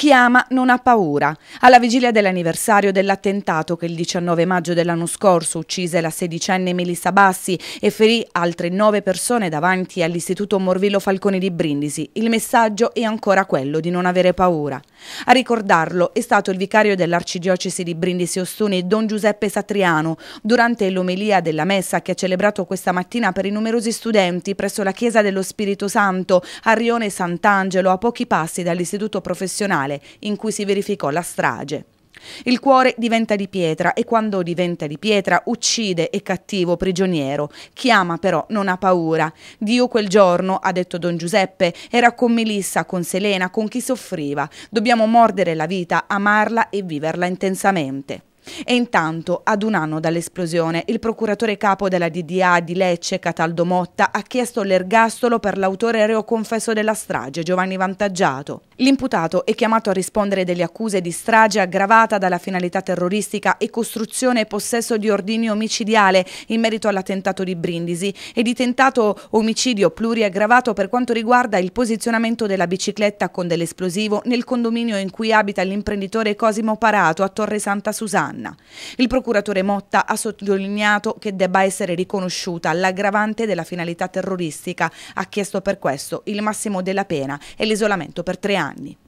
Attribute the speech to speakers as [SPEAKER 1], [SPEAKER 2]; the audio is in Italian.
[SPEAKER 1] Chi ama non ha paura. Alla vigilia dell'anniversario dell'attentato che il 19 maggio dell'anno scorso uccise la sedicenne Melissa Bassi e ferì altre nove persone davanti all'Istituto Morvillo Falcone di Brindisi, il messaggio è ancora quello di non avere paura. A ricordarlo è stato il vicario dell'arcidiocesi di Brindisi Ostuni Don Giuseppe Satriano durante l'omelia della messa che ha celebrato questa mattina per i numerosi studenti presso la Chiesa dello Spirito Santo a Rione Sant'Angelo a pochi passi dall'istituto professionale in cui si verificò la strage. Il cuore diventa di pietra e quando diventa di pietra uccide e cattivo prigioniero. Chi ama però non ha paura. Dio quel giorno, ha detto Don Giuseppe, era con Melissa, con Selena, con chi soffriva. Dobbiamo mordere la vita, amarla e viverla intensamente. E intanto, ad un anno dall'esplosione, il procuratore capo della DDA di Lecce, Cataldo Motta, ha chiesto l'ergastolo per l'autore reo confesso della strage, Giovanni Vantaggiato. L'imputato è chiamato a rispondere delle accuse di strage aggravata dalla finalità terroristica e costruzione e possesso di ordini omicidiale in merito all'attentato di Brindisi e di tentato omicidio pluriaggravato per quanto riguarda il posizionamento della bicicletta con dell'esplosivo nel condominio in cui abita l'imprenditore Cosimo Parato a Torre Santa Susanna. Il procuratore Motta ha sottolineato che debba essere riconosciuta l'aggravante della finalità terroristica, ha chiesto per questo il massimo della pena e l'isolamento per tre anni. anni.